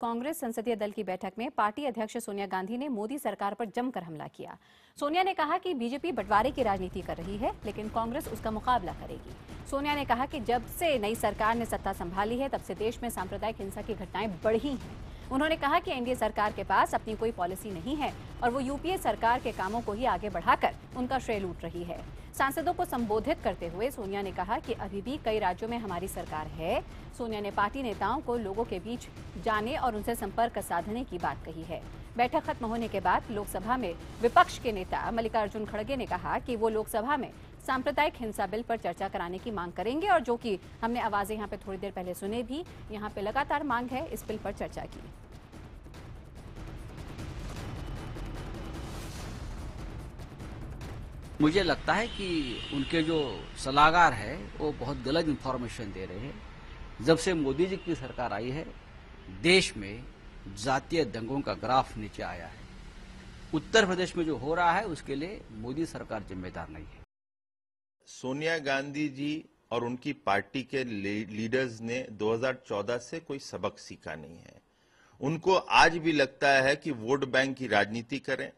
कांग्रेस संसदीय दल की बैठक में पार्टी अध्यक्ष सोनिया गांधी ने मोदी सरकार पर जमकर हमला किया सोनिया ने कहा कि बीजेपी बंटवारे की राजनीति कर रही है लेकिन कांग्रेस उसका मुकाबला करेगी सोनिया ने कहा कि जब से नई सरकार ने सत्ता संभाली है तब से देश में सांप्रदायिक हिंसा की घटनाएं बढ़ी हैं उन्होंने कहा कि एनडीए सरकार के पास अपनी कोई पॉलिसी नहीं है और वो यूपीए सरकार के कामों को ही आगे बढ़ाकर उनका श्रेय लूट रही है सांसदों को संबोधित करते हुए सोनिया ने कहा कि अभी भी कई राज्यों में हमारी सरकार है सोनिया ने पार्टी नेताओं को लोगों के बीच जाने और उनसे संपर्क साधने की बात कही है बैठक खत्म होने के बाद लोकसभा में विपक्ष के नेता मल्लिकार्जुन खड़गे ने कहा कि वो लोकसभा में सांप्रदायिक हिंसा बिल पर चर्चा कराने की मांग करेंगे और जो कि हमने आवाज़ें यहाँ पे थोड़ी देर पहले सुने भी यहाँ पे लगातार मांग है इस बिल पर चर्चा की मुझे लगता है कि उनके जो सलाहकार है वो बहुत गलत इन्फॉर्मेशन दे रहे हैं जब से मोदी जी की सरकार आई है देश में जातीय दंगों का ग्राफ नीचे आया है उत्तर प्रदेश में जो हो रहा है उसके लिए मोदी सरकार जिम्मेदार नहीं है सोनिया गांधी जी और उनकी पार्टी के लीडर्स ने 2014 से कोई सबक सीखा नहीं है उनको आज भी लगता है कि वोट बैंक की राजनीति करें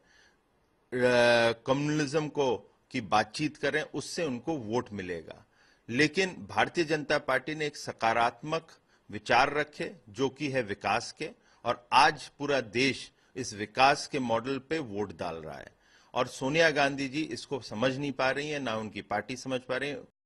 कम्युनिज्म को की बातचीत करें उससे उनको वोट मिलेगा लेकिन भारतीय जनता पार्टी ने एक सकारात्मक विचार रखे जो कि है विकास के और आज पूरा देश इस विकास के मॉडल पे वोट डाल रहा है और सोनिया गांधी जी इसको समझ नहीं पा रही है ना उनकी पार्टी समझ पा रही है